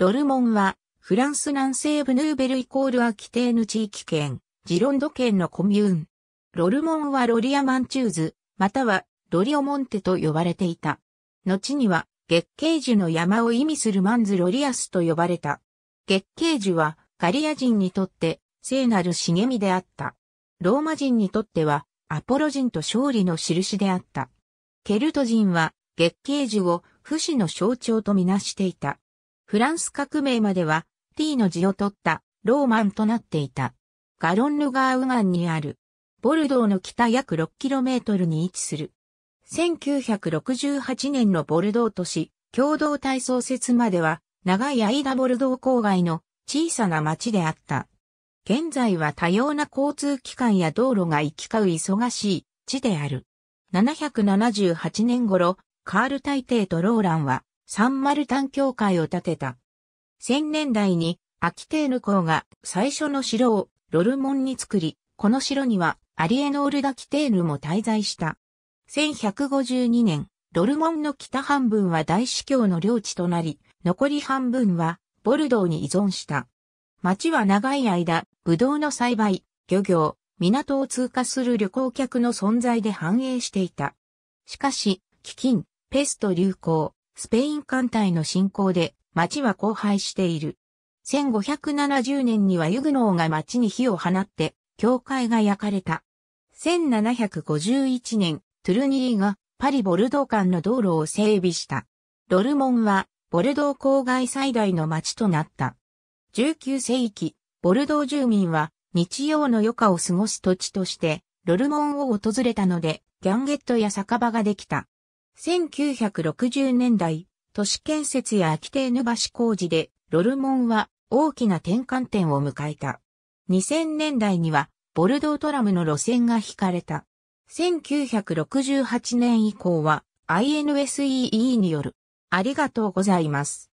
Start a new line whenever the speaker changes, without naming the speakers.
ロルモンは、フランス南西部ヌーベルイコールアキテーヌ地域圏、ジロンド県のコミューン。ロルモンはロリアマンチューズ、またはロリオモンテと呼ばれていた。後には、月桂樹の山を意味するマンズ・ロリアスと呼ばれた。月桂樹は、ガリア人にとって、聖なる茂みであった。ローマ人にとっては、アポロ人と勝利の印であった。ケルト人は、月桂樹を、不死の象徴とみなしていた。フランス革命までは t の字を取ったローマンとなっていた。ガロンヌガーウガンにある。ボルドーの北約 6km に位置する。1968年のボルドー都市、共同体創設までは、長い間ボルドー郊外の小さな町であった。現在は多様な交通機関や道路が行き交う忙しい地である。778年頃、カール大帝とローランはサンマルタン教会を建てた。1000年代にアキテーヌ公が最初の城をロルモンに作り、この城にはアリエノール・ダ・キテーヌも滞在した。1152年、ロルモンの北半分は大司教の領地となり、残り半分はボルドーに依存した。町は長い間、ブドウの栽培、漁業、港を通過する旅行客の存在で繁栄していた。しかし、飢饉、ペスト流行、スペイン艦隊の侵攻で町は荒廃している。1570年にはユグノーが町に火を放って教会が焼かれた。1751年、トゥルニーがパリ・ボルドー間の道路を整備した。ロルモンはボルドー郊外最大の町となった。19世紀、ボルドー住民は日曜の余暇を過ごす土地としてロルモンを訪れたので、ギャンゲットや酒場ができた。1960年代、都市建設やき手ぬ市工事で、ロルモンは大きな転換点を迎えた。2000年代には、ボルドートラムの路線が引かれた。1968年以降は、INSEE による。ありがとうございます。